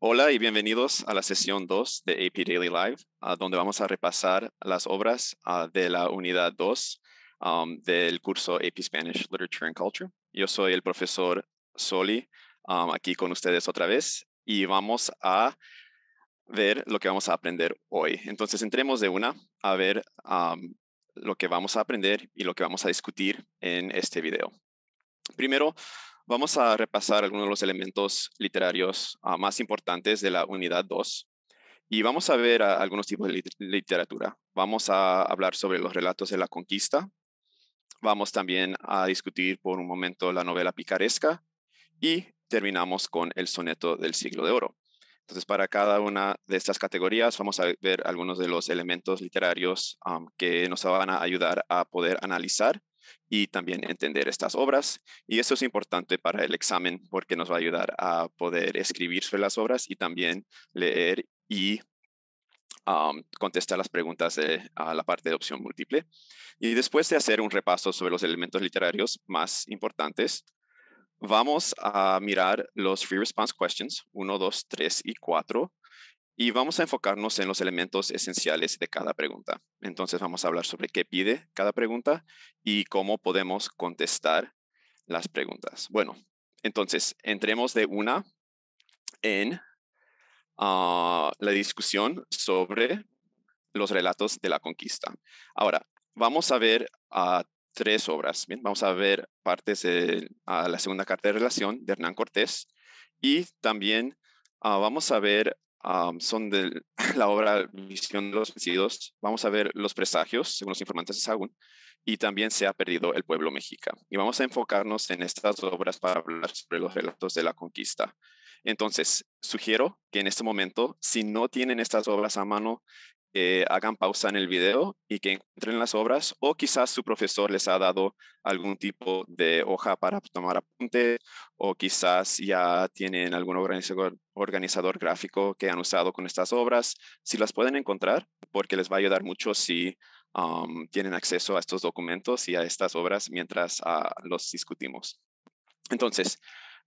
Hola y bienvenidos a la sesión 2 de AP Daily Live, ah, donde vamos a repasar las obras ah, de la unidad 2 um, del curso AP Spanish Literature and Culture. Yo soy el profesor Soli, um, aquí con ustedes otra vez, y vamos a ver lo que vamos a aprender hoy. Entonces, entremos de una a ver um, lo que vamos a aprender y lo que vamos a discutir en este video. Primero, Vamos a repasar algunos de los elementos literarios ah, más importantes de la unidad 2 y vamos a ver algunos tipos de literatura. Vamos a hablar sobre los relatos de la conquista. Vamos también a discutir por un momento la novela picaresca y terminamos con el soneto del siglo de oro. Entonces, para cada una de estas categorías vamos a ver algunos de los elementos literarios que nos van a ayudar a poder analizar y también entender estas obras. Y eso es importante para el examen porque nos va a ayudar a poder escribir sobre las obras y también leer y contestar las preguntas de a la parte de opción múltiple. Y después de hacer un repaso sobre los elementos literarios más importantes, vamos a mirar los free response questions 1, 2, 3 y 4 y vamos a enfocarnos en los elementos esenciales de cada pregunta. Entonces vamos a hablar sobre qué pide cada pregunta y cómo podemos contestar las preguntas. Bueno, entonces entremos de una en ah, la discusión sobre los relatos de la conquista. Ahora, vamos a ver a tres obras. vamos a ver partes de la segunda carta de relación de Hernán Cortés y también ah, vamos a ver son de la obra Visión de los Vencidos, vamos a ver los presagios, según los informantes de Sahagún, y también se ha perdido el pueblo mexica. Y vamos a enfocarnos en estas obras para hablar sobre los relatos de la conquista. Entonces, sugiero que en este momento, si no tienen estas obras a mano, hagan pausa en el video y que encuentren las obras o quizás su profesor les ha dado algún tipo de hoja para tomar apunte o quizás ya tienen algún organizador, gráfico que han usado con estas obras. Si las pueden encontrar, porque les va a ayudar mucho si um, tienen acceso a estos documentos y a estas obras mientras ah, los discutimos. Entonces,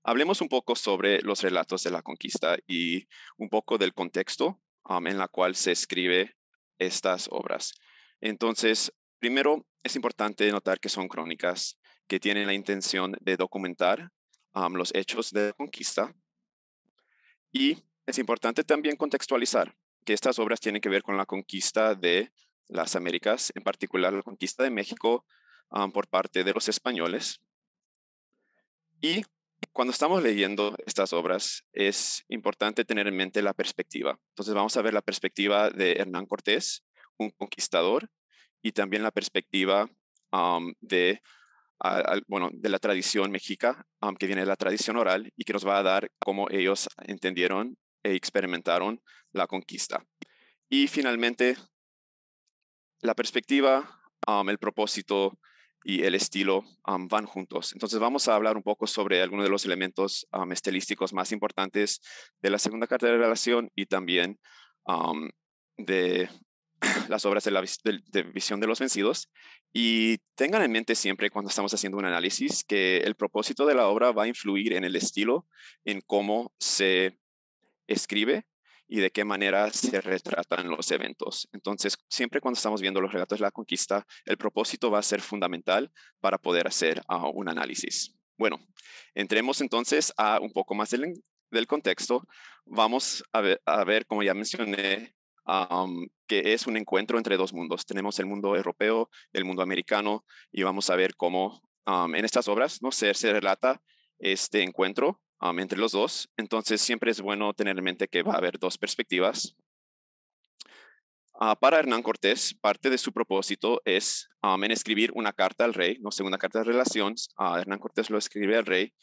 hablemos un poco sobre los relatos de la conquista y un poco del contexto en la cual se escribe estas obras. Entonces, primero es importante notar que son crónicas que tienen la intención de documentar los hechos de la conquista. Y es importante también contextualizar que estas obras tienen que ver con la conquista de las Américas, en particular la conquista de México por parte de los españoles. Y cuando estamos leyendo estas obras, es importante tener en mente la perspectiva. Entonces vamos a ver la perspectiva de Hernán Cortés, un conquistador, y también la perspectiva de, de la tradición mexica, que viene de la tradición oral y que nos va a dar cómo ellos entendieron e experimentaron la conquista. Y finalmente, la perspectiva, el propósito, y el estilo van juntos. Entonces vamos a hablar un poco sobre algunos de los elementos estilísticos más importantes de la segunda Carta de relación y también de las obras de, la, de visión de los vencidos. Y tengan en mente siempre cuando estamos haciendo un análisis que el propósito de la obra va a influir en el estilo, en cómo se escribe y de qué manera se retratan los eventos. Entonces, siempre cuando estamos viendo los relatos de la conquista, el propósito va a ser fundamental para poder hacer ah, un análisis. Bueno, entremos entonces a un poco más del, contexto. Vamos a ver, como ya mencioné, que es un encuentro entre dos mundos. Tenemos el mundo europeo, el mundo americano, y vamos a ver cómo en estas obras ¿no? se relata este encuentro Um, entre los dos. Entonces, siempre es bueno tener en mente que va a haber dos perspectivas. Ah, para Hernán Cortés, parte de su propósito es um, escribir una carta al rey, no segunda carta de relaciones, A Hernán Cortés lo escribe al rey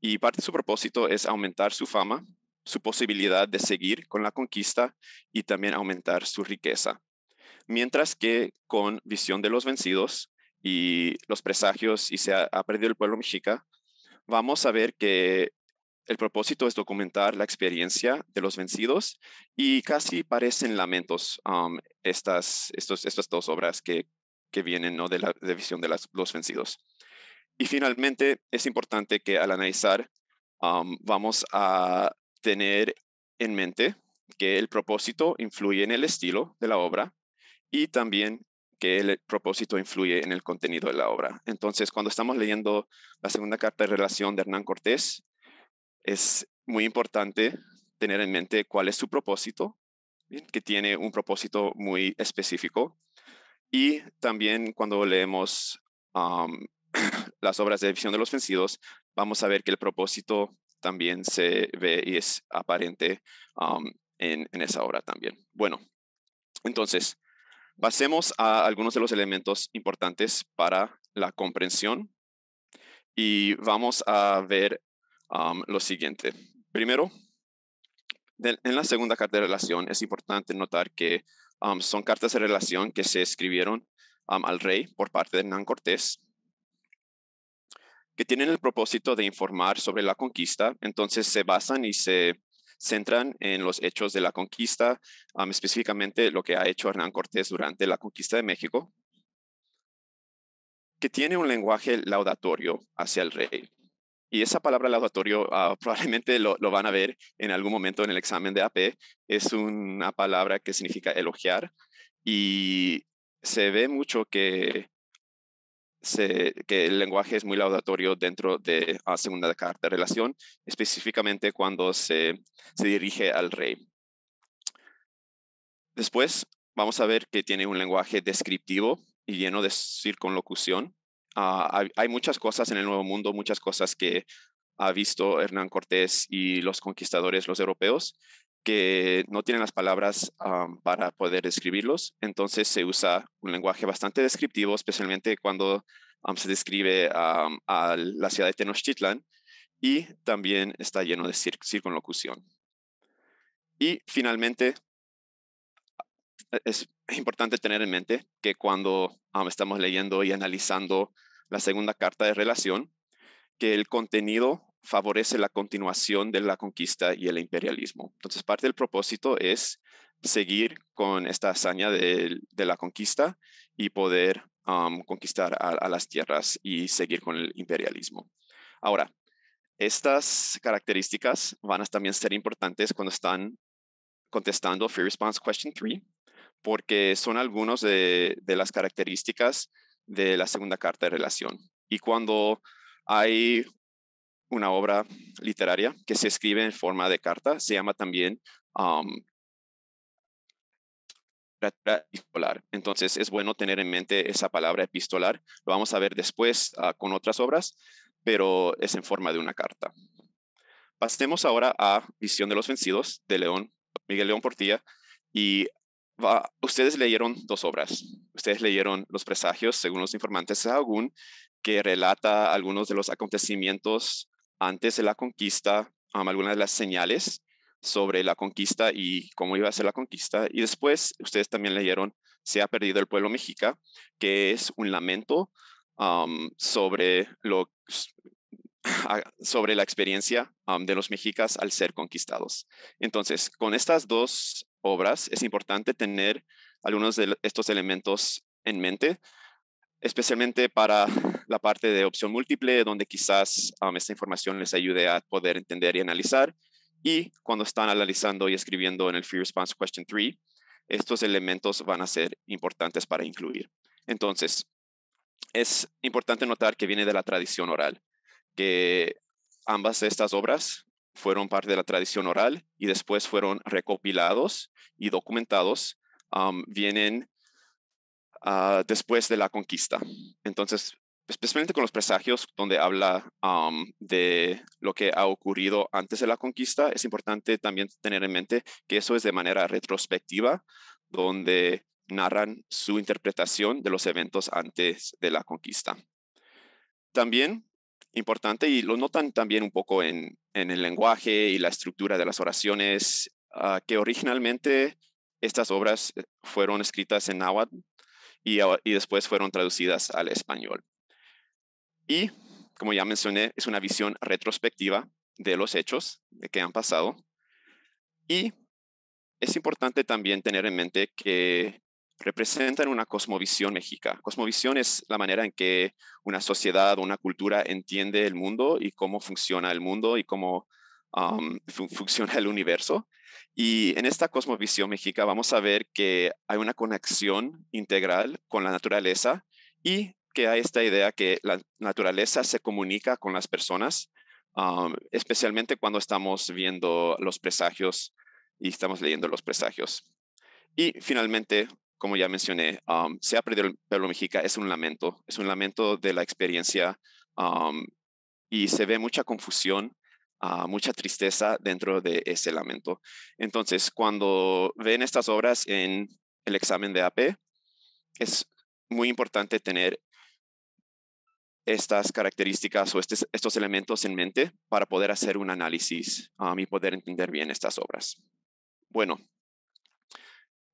y parte de su propósito es aumentar su fama, su posibilidad de seguir con la conquista y también aumentar su riqueza. Mientras que con Visión de los Vencidos y los presagios y se ha, ha perdido el pueblo mexica, vamos a ver que el propósito es documentar la experiencia de los vencidos y casi parecen lamentos um, estas, estas dos obras que, vienen ¿no? de la visión de los vencidos. Y finalmente, es importante que al analizar um, vamos a tener en mente que el propósito influye en el estilo de la obra y también que el propósito influye en el contenido de la obra. Entonces, cuando estamos leyendo la segunda carta de relación de Hernán Cortés, es muy importante tener en mente cuál es su propósito, que tiene un propósito muy específico. Y también cuando leemos las obras de visión de los vencidos, vamos a ver que el propósito también se ve y es aparente en, en, esa obra también. Bueno, entonces, pasemos a algunos de los elementos importantes para la comprensión y vamos a ver lo siguiente. Primero, en la segunda carta de relación es importante notar que son cartas de relación que se escribieron al rey por parte de Hernán Cortés, que tienen el propósito de informar sobre la conquista, entonces se basan y se centran en los hechos de la conquista, específicamente lo que ha hecho Hernán Cortés durante la conquista de México, que tiene un lenguaje laudatorio hacia el rey y esa palabra laudatorio ah, probablemente lo, van a ver en algún momento en el examen de AP. Es una palabra que significa elogiar y se ve mucho que, el lenguaje es muy laudatorio dentro de la ah, segunda carta de relación, específicamente cuando se, se dirige al rey. Después vamos a ver que tiene un lenguaje descriptivo y lleno de circunlocución Ah, hay, muchas cosas en el Nuevo Mundo, muchas cosas que ha visto Hernán Cortés y los conquistadores, los europeos, que no tienen las palabras para poder describirlos. Entonces se usa un lenguaje bastante descriptivo, especialmente cuando se describe a la ciudad de Tenochtitlan y también está lleno de circunlocución. Y finalmente, e-, es importante tener en mente que cuando estamos leyendo y analizando la segunda carta de relación, que el contenido favorece la continuación de la conquista y el imperialismo. Entonces, parte del propósito es seguir con esta hazaña de, la conquista y poder conquistar a, las tierras y seguir con el imperialismo. Ahora, estas características van a también ser importantes cuando están contestando Free Response Question 3, porque son algunas de, de las características de la segunda carta de relación. Y cuando hay una obra literaria que se escribe en forma de carta, se llama también epistolar. Entonces es bueno tener en mente esa palabra epistolar. Lo vamos a ver después ah, con otras obras, pero es en forma de una carta. Pasemos ahora a Visión de los Vencidos de León, Miguel León Portilla, y ustedes leyeron dos obras. Ustedes leyeron Los Presagios, según los informantes de Sahagún, que relata algunos de los acontecimientos antes de la conquista, um, algunas de las señales sobre la conquista y cómo iba a ser la conquista. Y después ustedes también leyeron Se ha perdido el pueblo mexica, que es un lamento um, sobre, lo, sobre la experiencia um, de los mexicas al ser conquistados. Entonces, con estas dos obras, es importante tener algunos de estos elementos en mente, especialmente para la parte de opción múltiple, donde quizás um, esta información les ayude a poder entender y analizar. Y cuando están analizando y escribiendo en el Free Response Question 3, estos elementos van a ser importantes para incluir. Entonces, es importante notar que viene de la tradición oral, que ambas estas obras fueron parte de la tradición oral y después fueron recopilados y documentados, vienen ah, después de la conquista. Entonces, especialmente con los presagios, donde habla de lo que ha ocurrido antes de la conquista, es importante también tener en mente que eso es de manera retrospectiva, donde narran su interpretación de los eventos antes de la conquista. También importante y lo notan también un poco en, el lenguaje y la estructura de las oraciones, ah, que originalmente estas obras eh, fueron escritas en náhuatl y, después fueron traducidas al español. Y, como ya mencioné, es una visión retrospectiva de los hechos que han pasado. Y es importante también tener en mente que representan una cosmovisión mexica. Cosmovisión es la manera en que una sociedad o una cultura entiende el mundo y cómo funciona el mundo y cómo funciona el universo. Y en esta cosmovisión mexica vamos a ver que hay una conexión integral con la naturaleza y que hay esta idea que la naturaleza se comunica con las personas, especialmente cuando estamos viendo los presagios y estamos leyendo los presagios. Y finalmente, como ya mencioné, um, se ha perdido el pueblo mexica, es un lamento, es un lamento de la experiencia um, y se ve mucha confusión, ah, mucha tristeza dentro de ese lamento. Entonces, cuando ven estas obras en el examen de AP, es muy importante tener estas características o estos elementos en mente para poder hacer un análisis um, y poder entender bien estas obras. Bueno,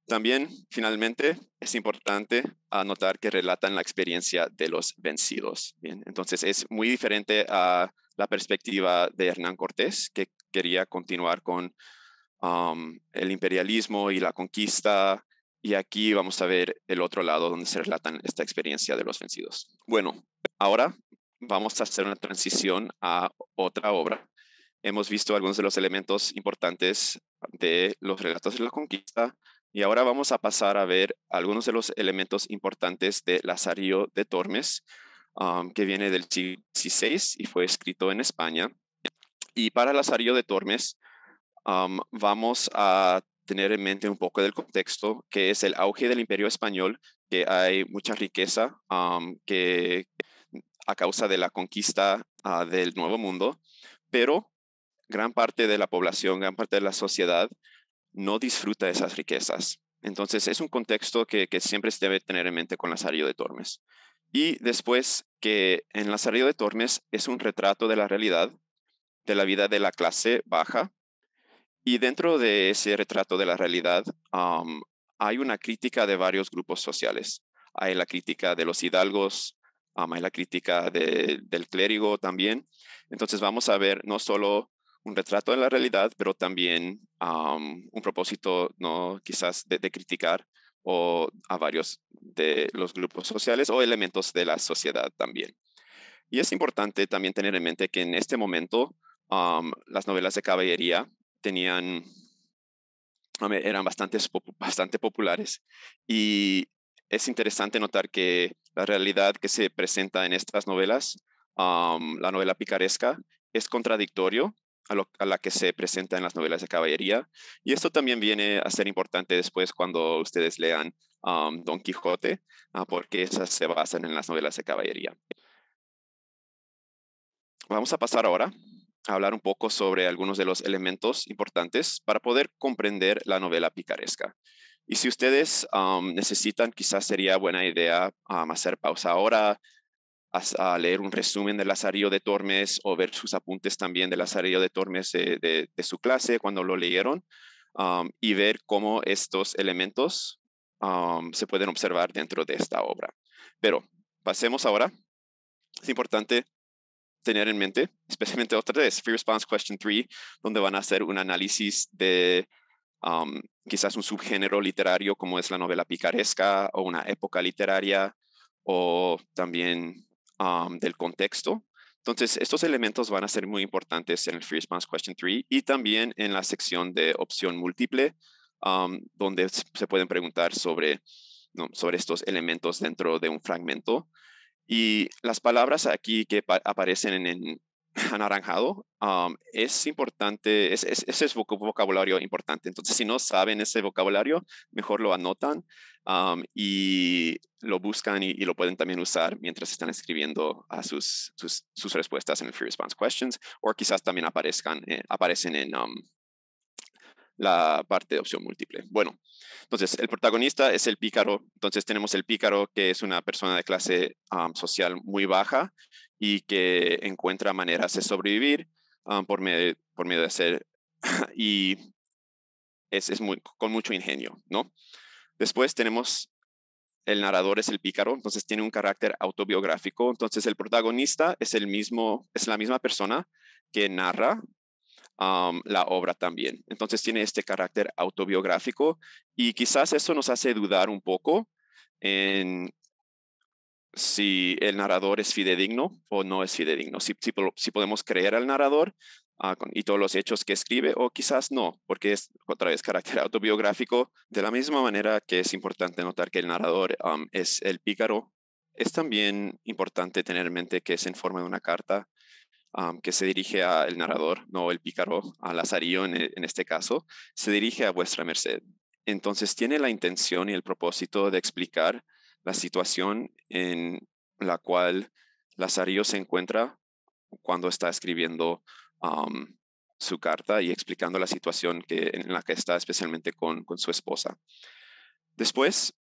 también, finalmente, es importante anotar que relatan la experiencia de los vencidos. entonces es muy diferente a la perspectiva de Hernán Cortés, que quería continuar con el imperialismo y la conquista. Y aquí vamos a ver el otro lado donde se relatan esta experiencia de los vencidos. Bueno, ahora vamos a hacer una transición a otra obra. Hemos visto algunos de los elementos importantes de los relatos de la conquista, y ahora vamos a pasar a ver algunos de los elementos importantes de Lazario de Tormes, que viene del siglo XVI y fue escrito en España. Y para Lazario de Tormes, vamos a tener en mente un poco del contexto, que es el auge del imperio español, que hay mucha riqueza que a causa de la conquista ah, del Nuevo Mundo, pero gran parte de la población, gran parte de la sociedad no disfruta esas riquezas. Entonces, es un contexto que, siempre se debe tener en mente con Lazarillo de Tormes. Y después, que en Lazarillo de Tormes es un retrato de la realidad, de la vida de la clase baja. Y dentro de ese retrato de la realidad, hay una crítica de varios grupos sociales. Hay la crítica de los hidalgos, hay la crítica del clérigo también. Entonces, vamos a ver no solo un retrato de la realidad, pero también un propósito, ¿no? quizás, de, criticar o a varios de los grupos sociales o elementos de la sociedad también. Y es importante también tener en mente que en este momento las novelas de caballería tenían, eran bastante, bastante populares y es interesante notar que la realidad que se presenta en estas novelas, la novela picaresca, es contradictorio a, la que se presenta en las novelas de caballería. Y esto también viene a ser importante después cuando ustedes lean um, Don Quijote, ah, porque esas se basan en las novelas de caballería. Vamos a pasar ahora a hablar un poco sobre algunos de los elementos importantes para poder comprender la novela picaresca. Y si ustedes um, necesitan, quizás sería buena idea um, hacer pausa ahora, a, leer un resumen de Lazarillo de Tormes o ver sus apuntes también de Lazarillo de Tormes de, su clase cuando lo leyeron um, y ver cómo estos elementos um, se pueden observar dentro de esta obra. Pero pasemos ahora. Es importante tener en mente, especialmente otra vez, Free Response Question 3, donde van a hacer un análisis de um, quizás un subgénero literario como es la novela picaresca o una época literaria o también del contexto. Entonces, estos elementos van a ser muy importantes en el Free Response Question 3 y también en la sección de opción múltiple, donde se pueden preguntar sobre, sobre estos elementos dentro de un fragmento. Y las palabras aquí que aparecen en, anaranjado, es importante, ese es vocabulario importante. Entonces, si no saben ese vocabulario, mejor lo anotan y lo buscan y, lo pueden también usar mientras están escribiendo sus, sus, respuestas en el Free Response Questions o quizás también aparezcan, eh, aparecen en, la parte de opción múltiple. Bueno, entonces el protagonista es el pícaro. Entonces tenemos el pícaro que es una persona de clase social muy baja y que encuentra maneras de sobrevivir por, medio, por medio de ser y es, es muy, con mucho ingenio, ¿no? Después tenemos el narrador es el pícaro, entonces tiene un carácter autobiográfico, entonces el protagonista es el mismo, es la misma persona que narra la obra también. Entonces tiene este carácter autobiográfico y quizás eso nos hace dudar un poco en si el narrador es fidedigno o no es fidedigno, si, podemos creer al narrador ah, y todos los hechos que escribe o quizás no, porque es otra vez carácter autobiográfico. De la misma manera que es importante notar que el narrador es el pícaro, es también importante tener en mente que es en forma de una carta que se dirige al narrador, no el pícaro, al Lazarillo e, en, este caso, se dirige a vuestra merced. Entonces tiene la intención y el propósito de explicar la situación en la cual Lazarillo se encuentra cuando está escribiendo su carta y explicando la situación en la que está especialmente con, su esposa. Después,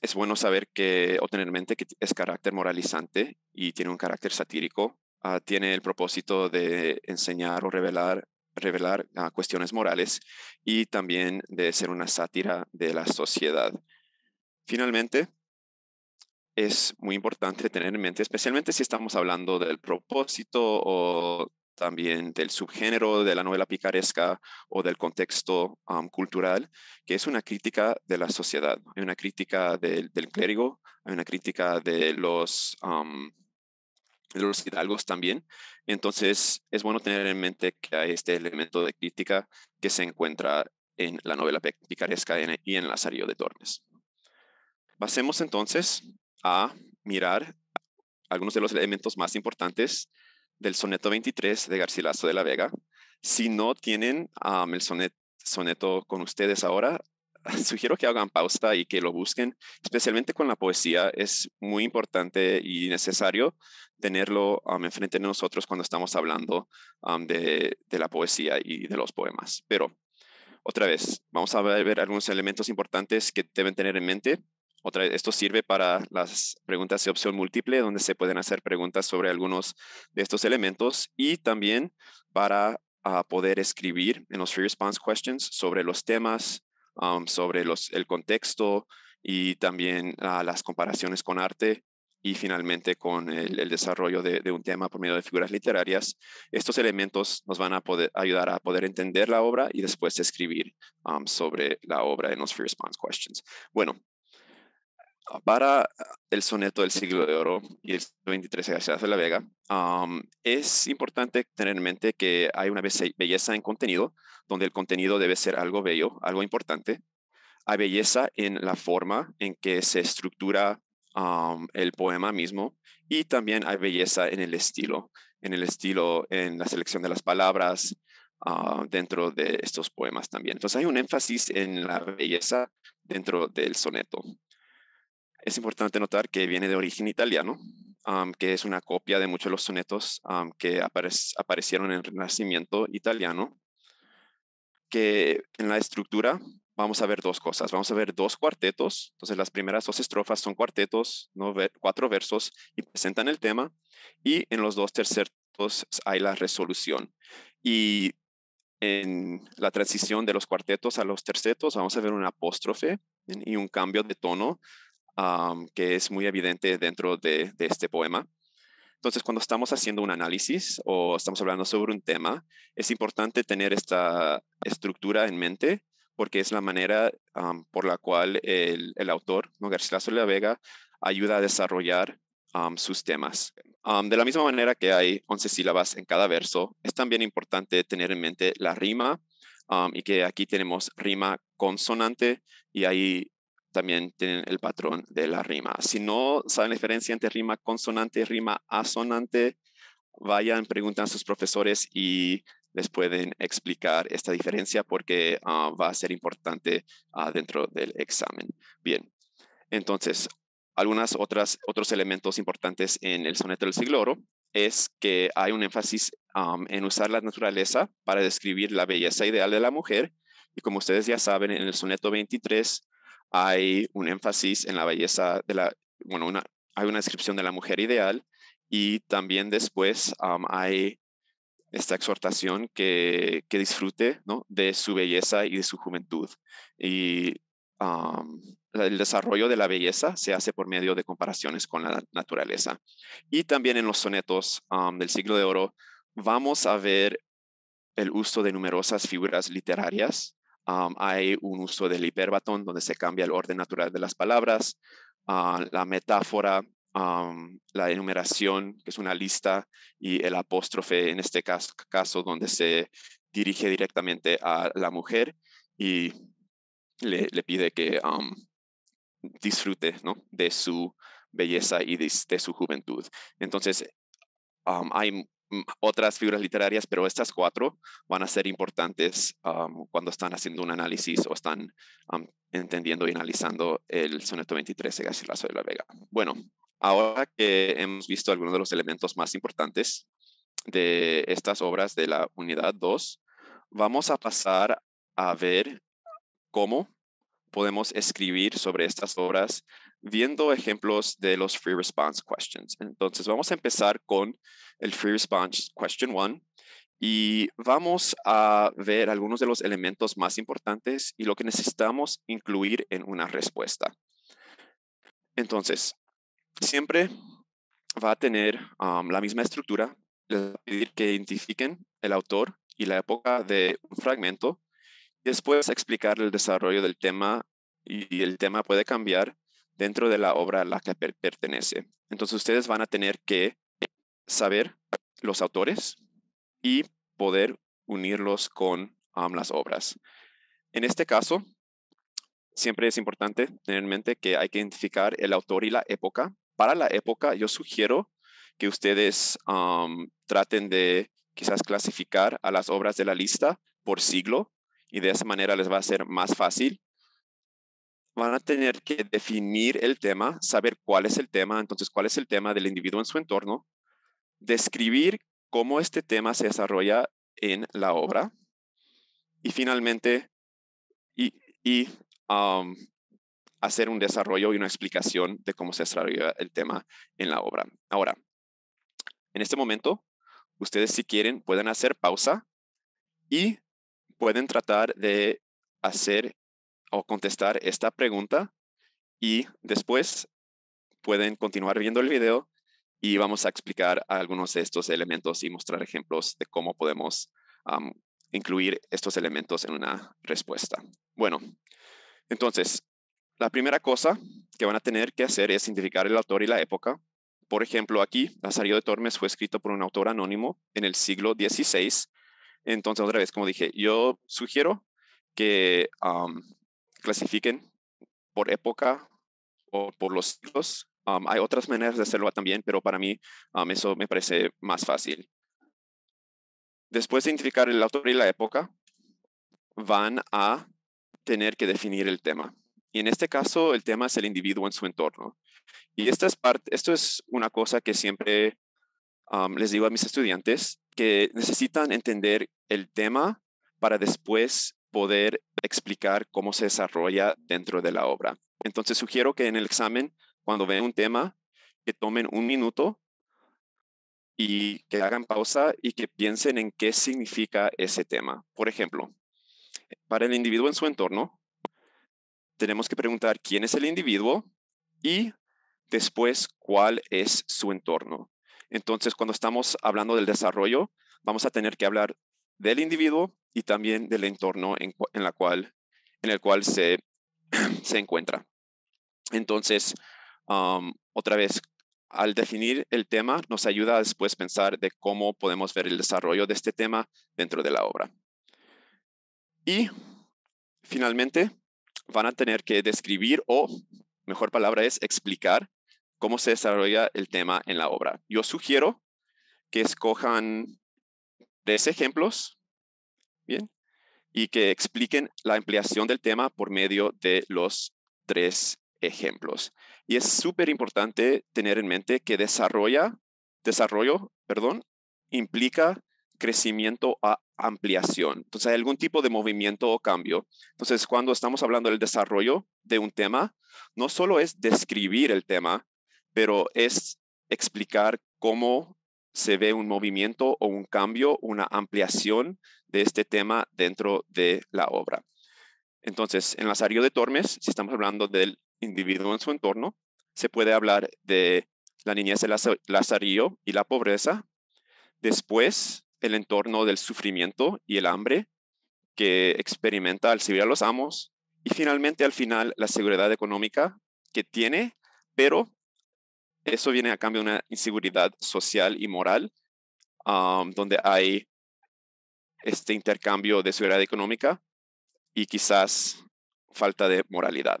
es bueno saber que o tener en mente que es carácter moralizante y tiene un carácter satírico, Ah, tiene el propósito de enseñar o revelar, revelar ah, cuestiones morales y también de ser una sátira de la sociedad. Finalmente, es muy importante tener en mente, especialmente si estamos hablando del propósito o también del subgénero de la novela picaresca o del contexto cultural, que es una crítica de la sociedad, una crítica del, clérigo, una crítica de los los hidalgos también. Entonces, es bueno tener en mente que hay este elemento de crítica que se encuentra en la novela picaresca y en Lazarillo de Tormes. Pasemos entonces a mirar algunos de los elementos más importantes del soneto 23 de Garcilaso de la Vega. Si no tienen el soneto con ustedes ahora, sugiero que hagan pausa y que lo busquen, especialmente con la poesía. Es muy importante y necesario tenerlo um, enfrente de nosotros cuando estamos hablando um, de, la poesía y de los poemas. Pero otra vez, vamos a ver, algunos elementos importantes que deben tener en mente. Otra, esto sirve para las preguntas de opción múltiple, donde se pueden hacer preguntas sobre algunos de estos elementos y también para ah, poder escribir en los free response questions sobre los temas, sobre el contexto y también ah, las comparaciones con arte y finalmente con el, desarrollo de, un tema por medio de figuras literarias. Estos elementos nos van a ayudar a poder entender la obra y después escribir sobre la obra en los Free Response Questions. Bueno, para ah, el soneto del siglo de oro y el 23 García de la Vega, es importante tener en mente que hay una belleza en contenido, donde el contenido debe ser algo bello, algo importante. Hay belleza en la forma en que se estructura el poema mismo y también hay belleza en el estilo, en el estilo, en la selección de las palabras, ah, dentro de estos poemas también. Entonces hay un énfasis en la belleza dentro del soneto. Es importante notar que viene de origen italiano, que es una copia de muchos de los sonetos que aparecieron en el Renacimiento italiano, que en la estructura vamos a ver dos cosas. Vamos a ver dos cuartetos. Entonces, las primeras dos estrofas son cuartetos, ¿no? cuatro versos, y presentan el tema. Y en los dos terceros hay la resolución. Y en la transición de los cuartetos a los tercetos vamos a ver un apóstrofe y un cambio de tono que es muy evidente dentro de, este poema. Entonces, cuando estamos haciendo un análisis o estamos hablando sobre un tema, es importante tener esta estructura en mente porque es la manera por la cual el, autor, ¿no? Vega, ayuda a desarrollar sus temas. de la misma manera que hay 11 sílabas en cada verso, es también importante tener en mente la rima y que aquí tenemos rima consonante y hay también tienen el patrón de la rima. Si no saben la diferencia entre rima consonante y rima asonante, vayan, preguntan a sus profesores y les pueden explicar esta diferencia porque ah, va a ser importante ah, dentro del examen. Bien, entonces, algunas otras otros elementos importantes en el soneto del siglo oro es que hay un énfasis en usar la naturaleza para describir la belleza ideal de la mujer. Y como ustedes ya saben, en el soneto 23 hay un énfasis en la belleza de la, bueno, hay una descripción de la mujer ideal y también después hay esta exhortación que, que disfrute de su belleza y de su juventud. Y el desarrollo de la belleza se hace por medio de comparaciones con la naturaleza. Y también en los sonetos del siglo de oro vamos a ver el uso de numerosas figuras literarias hay un uso del hiperbatón donde se cambia el orden natural de las palabras, ah, la metáfora, la enumeración, que es una lista, y el apóstrofe en este caso, donde se dirige directamente a la mujer y le, pide que disfrute de su belleza y de su juventud. Entonces, hay otras figuras literarias, pero estas cuatro van a ser importantes cuando están haciendo un análisis o están entendiendo y analizando el soneto 23 de Garcilaso de la Vega. Bueno, ahora que hemos visto algunos de los elementos más importantes de estas obras de la unidad 2, vamos a pasar a ver cómo podemos escribir sobre estas obras viendo ejemplos de los free response questions. Entonces vamos a empezar con el free response question 1 y vamos a ver algunos de los elementos más importantes y lo que necesitamos incluir en una respuesta. Entonces, siempre va a tener um, la misma estructura, les va a pedir que identifiquen el autor y la época de un fragmento, después explicar el desarrollo del tema y el tema puede cambiar dentro de la obra a la que pertenece. Entonces ustedes van a tener que saber los autores y poder unirlos con las obras. En este caso, siempre es importante tener en mente que hay que identificar el autor y la época. Para la época, yo sugiero que ustedes traten de quizás clasificar a las obras de la lista por siglo y de esa manera les va a ser más fácil van a tener que definir el tema, saber cuál es el tema, entonces cuál es el tema del individuo en su entorno, describir cómo este tema se desarrolla en la obra y finalmente y, hacer un desarrollo y una explicación de cómo se desarrolla el tema en la obra. Ahora, en este momento, ustedes si quieren pueden hacer pausa y pueden tratar de hacer o contestar esta pregunta y después pueden continuar viendo el video y vamos a explicar algunos de estos elementos y mostrar ejemplos de cómo podemos incluir estos elementos en una respuesta. Bueno, entonces, la primera cosa que van a tener que hacer es identificar el autor y la época. Por ejemplo, aquí, Lazario de Tormes fue escrito por un autor anónimo en el siglo XVI. Entonces, otra vez, como dije, yo sugiero que clasifiquen por época o por los siglos. hay otras maneras de hacerlo también, pero para mí eso me parece más fácil. Después de identificar el autor y la época, van a tener que definir el tema. Y en este caso, el tema es el individuo en su entorno. Y esta es parte, esto es una cosa que siempre les digo a mis estudiantes, que necesitan entender el tema para después poder explicar cómo se desarrolla dentro de la obra. Entonces sugiero que en el examen, cuando vean un tema, que tomen un minuto y que hagan pausa y que piensen en qué significa ese tema. Por ejemplo, para el individuo en su entorno, tenemos que preguntar quién es el individuo y después cuál es su entorno. Entonces, cuando estamos hablando del desarrollo, vamos a tener que hablar del individuo y también del entorno en, la cual, en el cual se, encuentra. Entonces, otra vez, al definir el tema, nos ayuda a después pensar de cómo podemos ver el desarrollo de este tema dentro de la obra. Y finalmente, van a tener que describir o, mejor palabra es, explicar cómo se desarrolla el tema en la obra. Yo sugiero que escojan tres ejemplos, ¿bien? Y que expliquen la ampliación del tema por medio de los tres ejemplos. Y es súper importante tener en mente que desarrolla, desarrollo perdón, implica crecimiento a ampliación. Entonces hay algún tipo de movimiento o cambio. Entonces cuando estamos hablando del desarrollo de un tema, no solo es describir el tema, pero es explicar cómo se ve un movimiento o un cambio, una ampliación de este tema dentro de la obra. Entonces, en Lazario de Tormes, si estamos hablando del individuo en su entorno, se puede hablar de la niñez de Lazario y la pobreza, después el entorno del sufrimiento y el hambre que experimenta al servir a los amos, y finalmente al final la seguridad económica que tiene, pero eso viene a cambio de una inseguridad social y moral, donde hay este intercambio de seguridad económica y quizás falta de moralidad.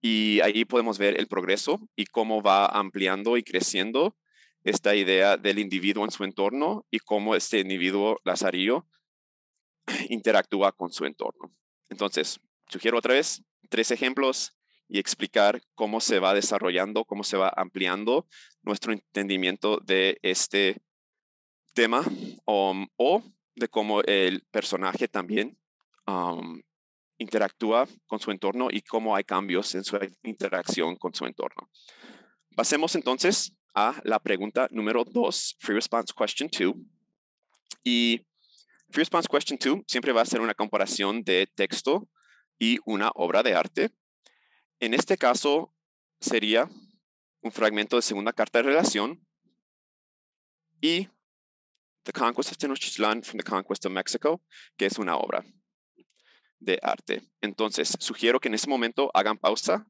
Y ahí podemos ver el progreso y cómo va ampliando y creciendo esta idea del individuo en su entorno y cómo este individuo lazarillo interactúa con su entorno. Entonces, sugiero otra vez tres ejemplos y explicar cómo se va desarrollando, cómo se va ampliando nuestro entendimiento de este tema um, o de cómo el personaje también um, interactúa con su entorno y cómo hay cambios en su interacción con su entorno. Pasemos entonces a la pregunta número 2, Free Response Question 2. Y Free Response Question 2 siempre va a ser una comparación de texto y una obra de arte. En este caso sería un fragmento de segunda carta de relación y The Conquest of Tenochtitlan from the Conquest of Mexico, que es una obra de arte. Entonces, sugiero que en ese momento hagan pausa,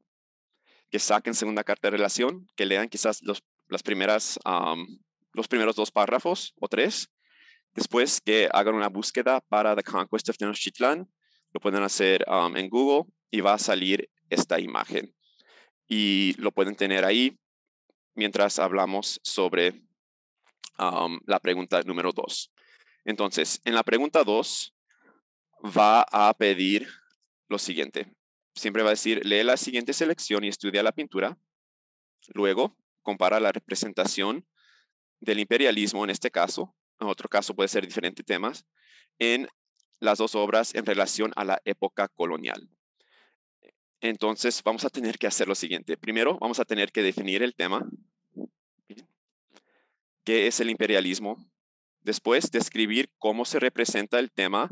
que saquen segunda carta de relación, que lean quizás los, las primeras, los primeros dos párrafos o tres, después que hagan una búsqueda para The Conquest of Tenochtitlan, lo pueden hacer en Google y va a salir esta imagen. Y lo pueden tener ahí mientras hablamos sobre la pregunta número dos. Entonces, en la pregunta dos va a pedir lo siguiente. Siempre va a decir, lee la siguiente selección y estudia la pintura. Luego, compara la representación del imperialismo en este caso, en otro caso puede ser diferente temas, en las dos obras en relación a la época colonial. Entonces, vamos a tener que hacer lo siguiente. Primero, vamos a tener que definir el tema. ¿Qué es el imperialismo? Después, describir cómo se representa el tema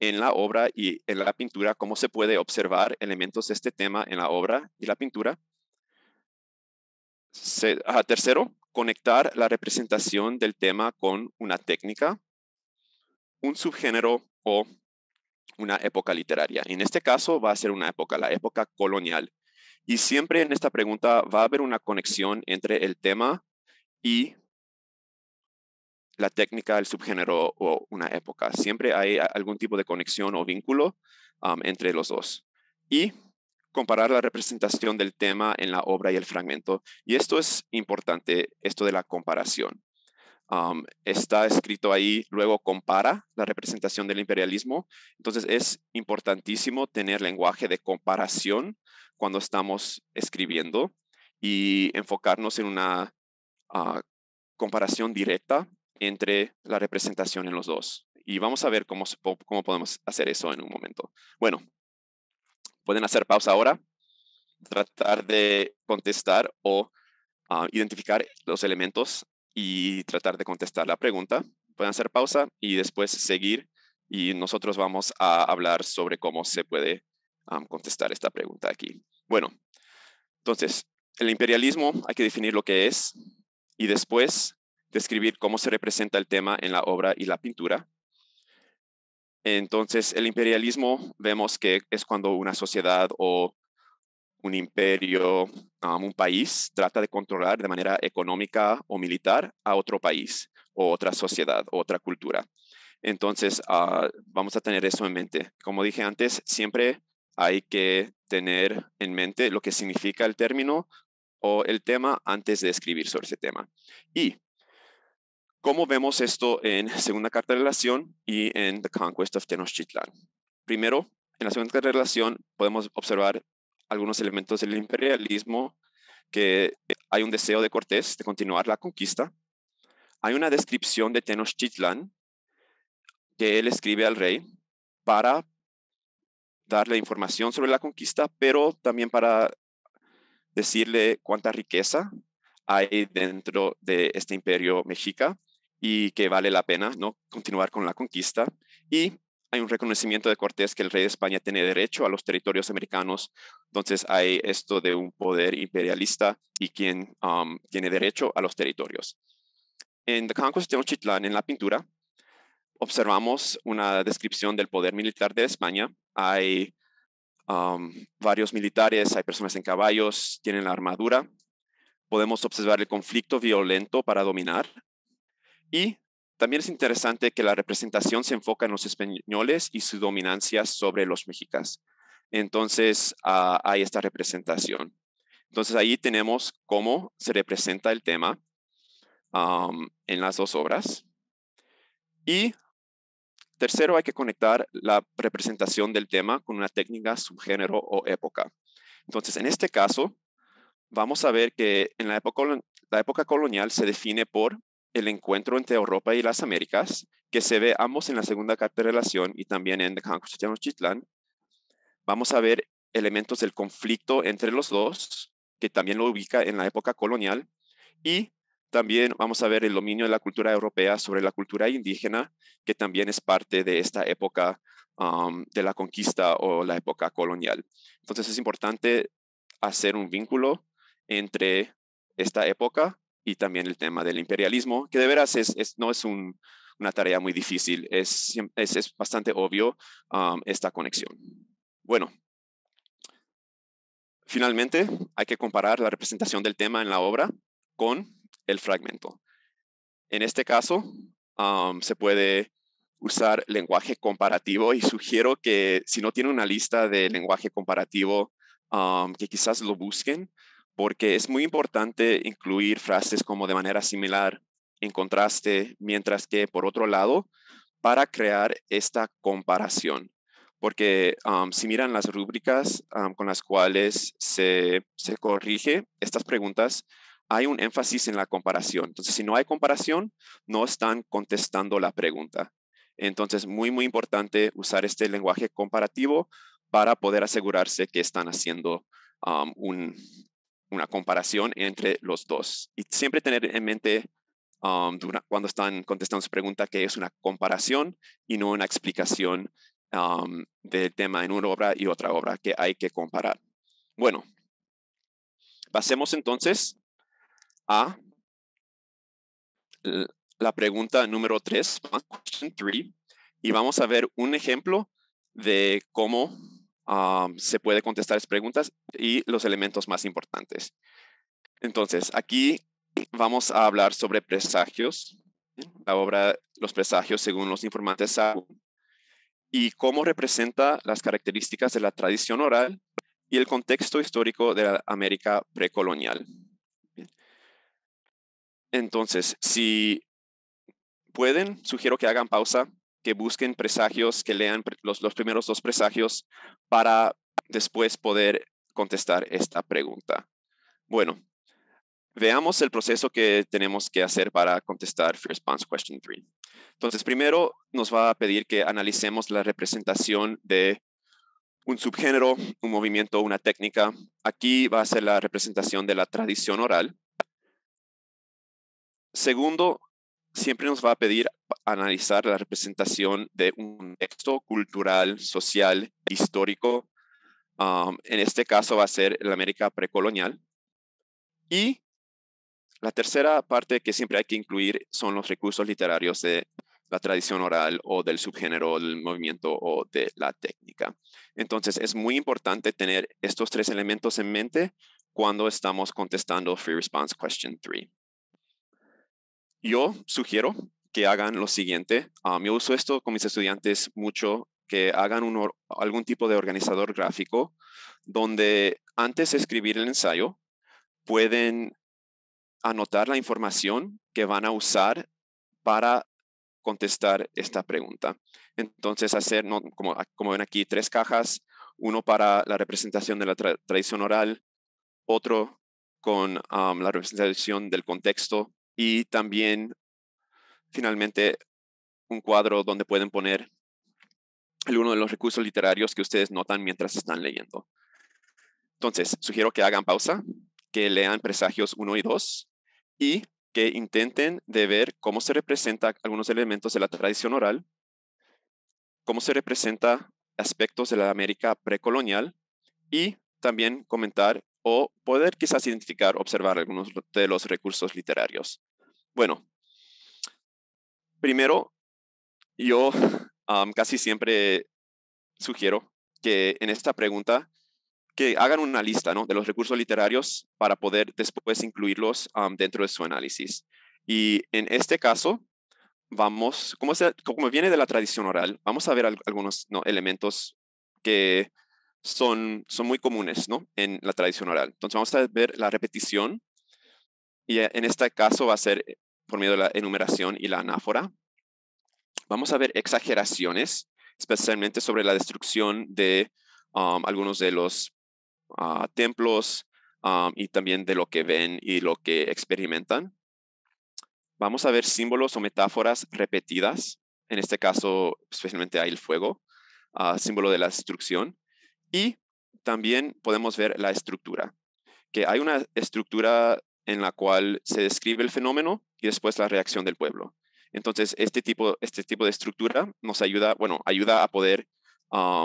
en la obra y en la pintura, cómo se puede observar elementos de este tema en la obra y la pintura. tercero, conectar la representación del tema con una técnica, un subgénero o una época literaria. En este caso va a ser una época, la época colonial. Y siempre en esta pregunta va a haber una conexión entre el tema y la técnica, el subgénero o una época. Siempre hay algún tipo de conexión o vínculo entre los dos. Y comparar la representación del tema en la obra y el fragmento. Y esto es importante, esto de la comparación está escrito ahí, luego compara la representación del imperialismo. Entonces es importantísimo tener lenguaje de comparación cuando estamos escribiendo y enfocarnos en una ah, comparación directa entre la representación en los dos. Y vamos a ver cómo, cómo podemos hacer eso en un momento. Bueno, pueden hacer pausa ahora, tratar de contestar o ah, identificar los elementos y tratar de contestar la pregunta. Pueden hacer pausa y después seguir y nosotros vamos a hablar sobre cómo se puede contestar esta pregunta aquí. Bueno, entonces, el imperialismo hay que definir lo que es y después describir cómo se representa el tema en la obra y la pintura. Entonces, el imperialismo vemos que es cuando una sociedad o un imperio, um, un país trata de controlar de manera económica o militar a otro país o otra sociedad otra cultura. Entonces, ah, vamos a tener eso en mente. Como dije antes, siempre hay que tener en mente lo que significa el término o el tema antes de escribir sobre ese tema. Y cómo vemos esto en Segunda Carta de Relación y en The Conquest of Tenochtitlan. Primero, en la segunda carta de relación podemos observar algunos elementos del imperialismo, que eh, hay un deseo de Cortés de continuar la conquista. Hay una descripción de Tenochtitlan que él escribe al rey para darle información sobre la conquista, pero también para decirle cuánta riqueza hay dentro de este imperio mexica y que vale la pena no continuar con la conquista. Y hay un reconocimiento de Cortés que el rey de España tiene derecho a los territorios americanos, entonces hay esto de un poder imperialista y quien tiene derecho a los territorios. En The en la pintura, observamos una descripción del poder militar de España. Hay varios militares, hay personas en caballos, tienen la armadura. Podemos observar el conflicto violento para dominar y también es interesante que la representación se enfoca en los españoles y su dominancia sobre los mexicas. Entonces, ah, hay esta representación. Entonces, ahí tenemos cómo se representa el tema en las dos obras. Y tercero, hay que conectar la representación del tema con una técnica, subgénero o época. Entonces, en este caso, vamos a ver que en la época colonial se define por el encuentro entre Europa y las Américas, que se ve ambos en la segunda carta de relación y también en The Conquest of Tenochtitlan, vamos a ver elementos del conflicto entre los dos, que también lo ubica en la época colonial, y también vamos a ver el dominio de la cultura europea sobre la cultura indígena, que también es parte de esta época um, de la conquista o la época colonial. Entonces es importante hacer un vínculo entre esta época y también el tema del imperialismo, que de veras no es una tarea muy difícil, es, bastante obvio esta conexión. Bueno, finalmente hay que comparar la representación del tema en la obra con el fragmento. En este caso, se puede usar lenguaje comparativo y sugiero que si no tiene una lista de lenguaje comparativo, que quizás lo busquen porque es muy importante incluir frases como de manera similar, en contraste, mientras que por otro lado, para crear esta comparación. Porque si miran las rúbricas con las cuales se, se corrige estas preguntas, hay un énfasis en la comparación. Entonces, si no hay comparación, no están contestando la pregunta. Entonces, muy, muy importante usar este lenguaje comparativo para poder asegurarse que están haciendo un, una comparación entre los dos. Y siempre tener en mente um, cuando están contestando su pregunta que es una comparación y no una explicación um, del tema en una obra y otra obra que hay que comparar. Bueno, pasemos entonces a la pregunta número 3, y vamos a ver un ejemplo de cómo se puede contestar las preguntas y los elementos más importantes. Entonces, aquí vamos a hablar sobre presagios, la obra Los presagios según los informantes y cómo representa las características de la tradición oral y el contexto histórico de la América precolonial. Entonces, si pueden, sugiero que hagan pausa que busquen presagios, que lean los, primeros dos presagios para después poder contestar esta pregunta. Bueno, veamos el proceso que tenemos que hacer para contestar first Response Question 3. Entonces, primero nos va a pedir que analicemos la representación de un subgénero, un movimiento, una técnica. Aquí va a ser la representación de la tradición oral. Segundo, siempre nos va a pedir analizar la representación de un texto cultural, social, histórico. en este caso va a ser la América precolonial. Y la tercera parte que siempre hay que incluir son los recursos literarios de la tradición oral o del subgénero del movimiento o de la técnica. Entonces es muy importante tener estos tres elementos en mente cuando estamos contestando Free Response Question 3. Yo sugiero que hagan lo siguiente. A ah, yo uso esto con mis estudiantes mucho, que hagan algún tipo de organizador gráfico donde antes de escribir el ensayo pueden anotar la información que van a usar para contestar esta pregunta. Entonces, hacer, ah, como, ven aquí, tres cajas, uno para la representación de la tradición oral, otro con la representación del contexto y también finalmente un cuadro donde pueden poner alguno de los recursos literarios que ustedes notan mientras están leyendo. Entonces, sugiero que hagan pausa, que lean presagios 1 y 2 y que intenten de ver cómo se representan algunos elementos de la tradición oral, cómo se representa aspectos de la América precolonial y también comentar o poder quizás identificar, observar algunos de los recursos literarios. Bueno, primero, yo casi siempre sugiero que en esta pregunta que hagan una lista ¿no? de los recursos literarios para poder después incluirlos dentro de su análisis. Y en este caso, vamos, como, como viene de la tradición oral, vamos a ver algunos elementos que son, muy comunes ¿no? en la tradición oral. Entonces vamos a ver la repetición y eh, en este caso va a ser eh, por medio de la enumeración y la anáfora. Vamos a ver exageraciones, especialmente sobre la destrucción de um, algunos de los ah, templos um, y también de lo que ven y lo que experimentan. Vamos a ver símbolos o metáforas repetidas. En este caso, especialmente hay el fuego, ah, símbolo de la destrucción. Y también podemos ver la estructura, que hay una estructura en la cual se describe el fenómeno y después la reacción del pueblo. Entonces, este tipo, este tipo de estructura nos ayuda, bueno, ayuda a poder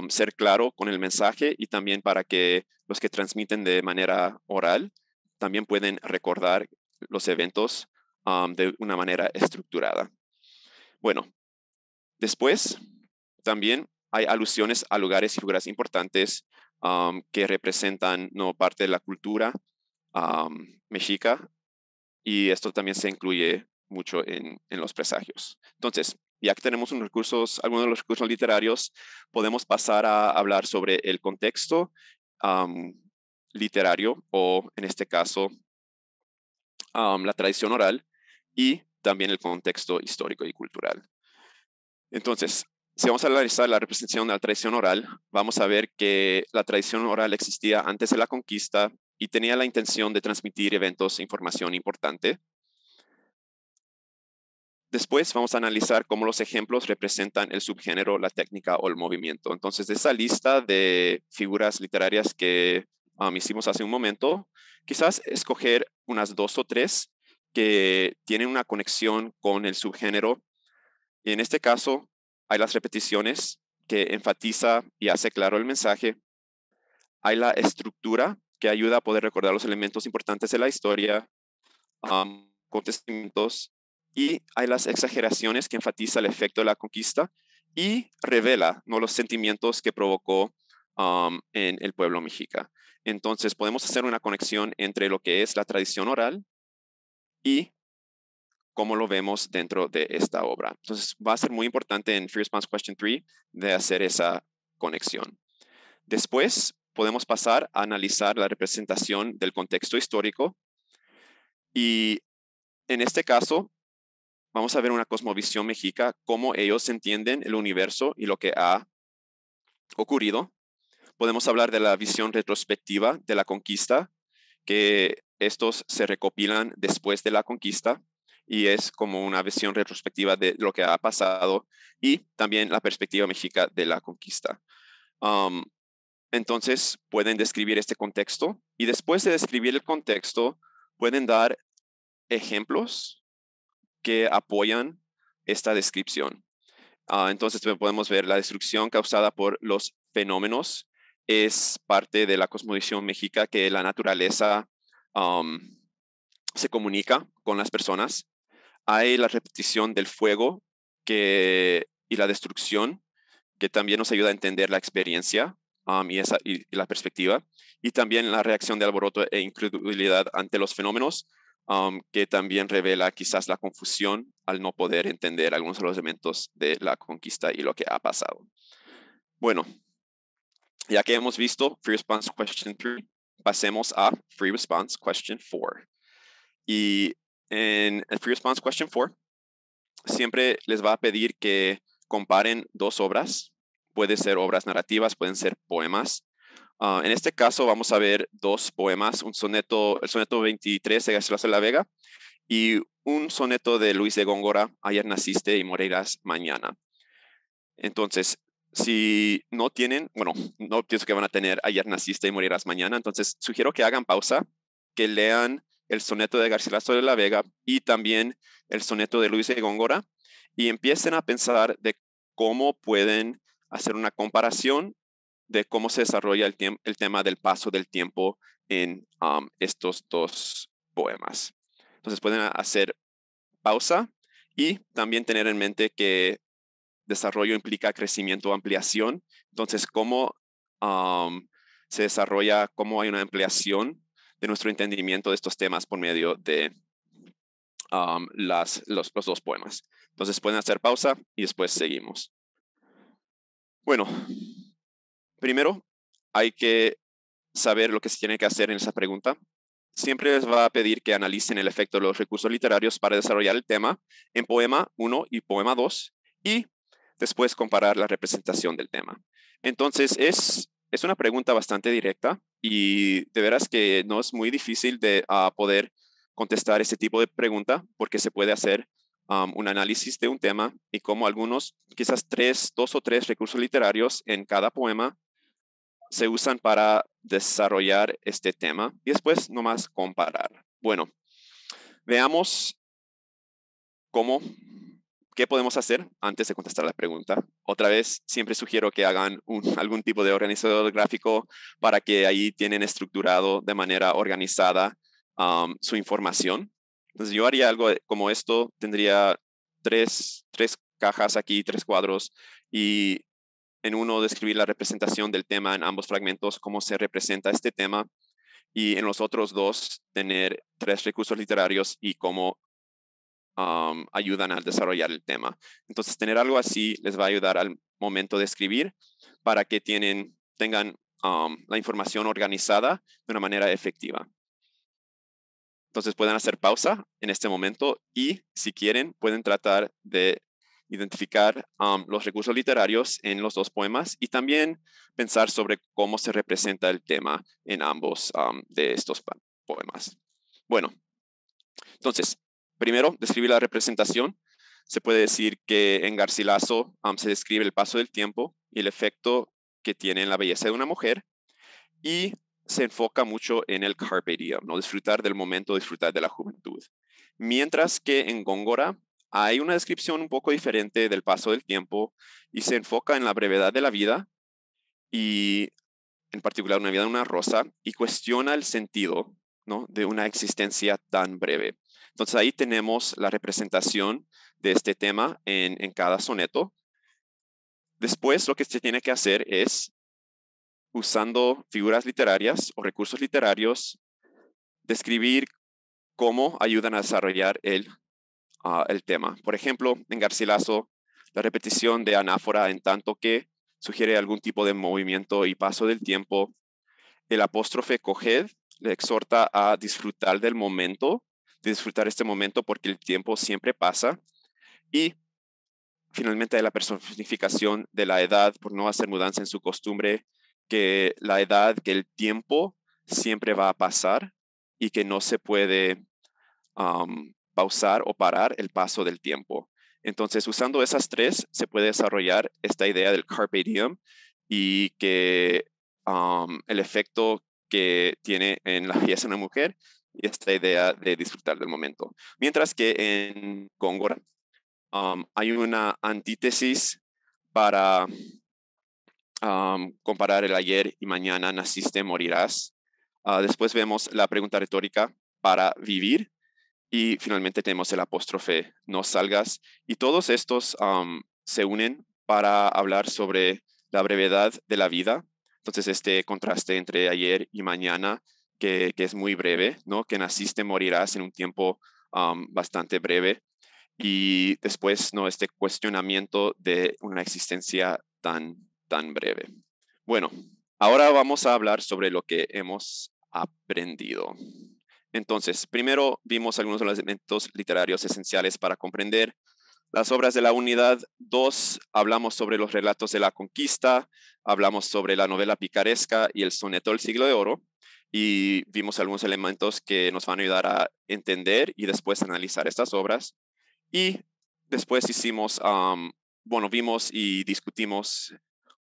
ser claro con el mensaje y también para que los que transmiten de manera oral también pueden recordar los eventos de una manera estructurada. Bueno, después también hay alusiones a lugares y figuras importantes que representan ¿no? parte de la cultura mexica y esto también se incluye mucho en, los presagios. Entonces, ya que tenemos unos recursos, algunos de los recursos literarios, podemos pasar a hablar sobre el contexto literario o, en este caso, la tradición oral y también el contexto histórico y cultural. Entonces, si vamos a analizar la representación de la tradición oral, vamos a ver que la tradición oral existía antes de la conquista y tenía la intención de transmitir eventos e información importante. Después vamos a analizar cómo los ejemplos representan el subgénero, la técnica o el movimiento. Entonces, de esa lista de figuras literarias que um, hicimos hace un momento, quizás escoger unas dos o tres que tienen una conexión con el subgénero. En este caso, hay las repeticiones que enfatiza y hace claro el mensaje. Hay la estructura que ayuda a poder recordar los elementos importantes de la historia, con acontecimientos. Y hay las exageraciones que enfatiza el efecto de la conquista y revela ¿no? los sentimientos que provocó en el pueblo mexica. Entonces podemos hacer una conexión entre lo que es la tradición oral y cómo lo vemos dentro de esta obra. Entonces, va a ser muy importante en Free Response Question 3 de hacer esa conexión. Después, podemos pasar a analizar la representación del contexto histórico y en este caso, vamos a ver una cosmovisión mexica, cómo ellos entienden el universo y lo que ha ocurrido. Podemos hablar de la visión retrospectiva de la conquista, que estos se recopilan después de la conquista y es como una visión retrospectiva de lo que ha pasado y también la perspectiva mexica de la conquista. entonces, pueden describir este contexto y después de describir el contexto, pueden dar ejemplos que apoyan esta descripción. Ah, entonces, podemos ver la destrucción causada por los fenómenos es parte de la cosmovisión mexica que la naturaleza se comunica con las personas hay la repetición del fuego que, y la destrucción, que también nos ayuda a entender la experiencia um, y, esa, y, la perspectiva, y también la reacción de alboroto e incredulidad ante los fenómenos, um, que también revela quizás la confusión al no poder entender algunos de los elementos de la conquista y lo que ha pasado. Bueno, ya que hemos visto Free Response Question 3, pasemos a Free Response Question 4. Y en el Free Response Question 4, siempre les va a pedir que comparen dos obras. Puede ser obras narrativas, pueden ser poemas. Ah, en este caso vamos a ver dos poemas, un soneto, el soneto 23 de Garcilaso de la Vega y un soneto de Luis de Góngora, Ayer naciste y morirás mañana. Entonces, si no tienen, bueno, no pienso que van a tener Ayer naciste y morirás mañana, entonces sugiero que hagan pausa, que lean el soneto de Garcilaso de la Vega y también el soneto de Luis de Góngora y empiecen a pensar de cómo pueden hacer una comparación de cómo se desarrolla el, tema del paso del tiempo en um, estos dos poemas. Entonces pueden hacer pausa y también tener en mente que desarrollo implica crecimiento, o ampliación. Entonces, cómo um, se desarrolla, cómo hay una ampliación de nuestro entendimiento de estos temas por medio de las, los, los dos poemas. Entonces pueden hacer pausa y después seguimos. Bueno, primero hay que saber lo que se tiene que hacer en esa pregunta. Siempre les va a pedir que analicen el efecto de los recursos literarios para desarrollar el tema en poema 1 y poema 2 y después comparar la representación del tema. Entonces es es una pregunta bastante directa y de veras que no es muy difícil de ah, poder contestar este tipo de pregunta porque se puede hacer un análisis de un tema y como algunos, quizás tres, dos o tres recursos literarios en cada poema se usan para desarrollar este tema y después nomás comparar. Bueno, veamos cómo ¿Qué podemos hacer antes de contestar la pregunta? Otra vez, siempre sugiero que hagan algún tipo de organizador gráfico para que ahí tienen estructurado de manera organizada su información. Entonces, yo haría algo como esto, tendría tres, tres cajas aquí, tres cuadros, y en uno describir la representación del tema en ambos fragmentos, cómo se representa este tema, y en los otros dos tener tres recursos literarios y cómo ayudan al desarrollar el tema. Entonces, tener algo así les va a ayudar al momento de escribir para que tengan la información organizada de una manera efectiva. Entonces, pueden hacer pausa en este momento y, si quieren, pueden tratar de identificar los recursos literarios en los dos poemas y también pensar sobre cómo se representa el tema en ambos de estos poemas. Bueno, entonces, primero, describir la representación. Se puede decir que en Garcilaso se describe el paso del tiempo y el efecto que tiene en la belleza de una mujer. Y se enfoca mucho en el carpe diem, ¿no? disfrutar del momento, disfrutar de la juventud. Mientras que en Góngora hay una descripción un poco diferente del paso del tiempo y se enfoca en la brevedad de la vida y en particular una vida de una rosa y cuestiona el sentido de una existencia tan breve. Entonces ahí tenemos la representación de este tema en, cada soneto. Después lo que se tiene que hacer es, usando figuras literarias o recursos literarios, describir cómo ayudan a desarrollar el, ah, el tema. Por ejemplo, en Garcilaso, la repetición de anáfora en tanto que sugiere algún tipo de movimiento y paso del tiempo. El apóstrofe coged le exhorta a disfrutar del momento disfrutar este momento porque el tiempo siempre pasa. Y finalmente de la personificación de la edad por no hacer mudanza en su costumbre, que la edad, que el tiempo siempre va a pasar y que no se puede pausar o parar el paso del tiempo. Entonces, usando esas tres, se puede desarrollar esta idea del carpe diem y que el efecto que tiene en la fiesta de una mujer y esta idea de disfrutar del momento. Mientras que en Góngora um, hay una antítesis para um, comparar el ayer y mañana, naciste, morirás. Ah, después vemos la pregunta retórica para vivir y finalmente tenemos el apóstrofe, no salgas. Y todos estos um, se unen para hablar sobre la brevedad de la vida. Entonces, este contraste entre ayer y mañana que, es muy breve, ¿no? Que naciste, morirás en un tiempo bastante breve. Y después, ¿no? Este cuestionamiento de una existencia tan, tan breve. Bueno, ahora vamos a hablar sobre lo que hemos aprendido. Entonces, primero vimos algunos de los elementos literarios esenciales para comprender las obras de la unidad. Dos, hablamos sobre los relatos de la conquista, hablamos sobre la novela picaresca y el soneto del siglo de oro y vimos algunos elementos que nos van a ayudar a entender y después analizar estas obras. Y después hicimos, bueno, vimos y discutimos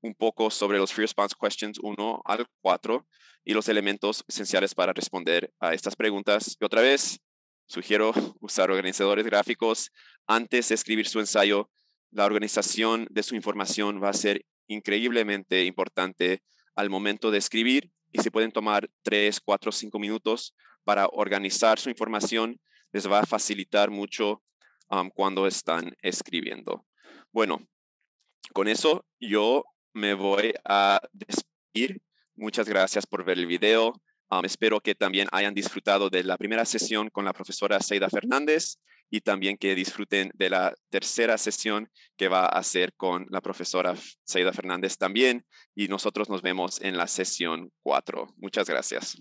un poco sobre los Free Response Questions 1 al 4 y los elementos esenciales para responder a estas preguntas. Y otra vez, sugiero usar organizadores gráficos antes de escribir su ensayo. La organización de su información va a ser increíblemente importante al momento de escribir y se pueden tomar 3, 4, cinco minutos para organizar su información, les va a facilitar mucho cuando están escribiendo. Bueno, con eso yo me voy a despedir. Muchas gracias por ver el video. Um, espero que también hayan disfrutado de la primera sesión con la profesora Seida Fernández y también que disfruten de la tercera sesión que va a ser con la profesora Seida Fernández también. Y nosotros nos vemos en la sesión 4. Muchas gracias.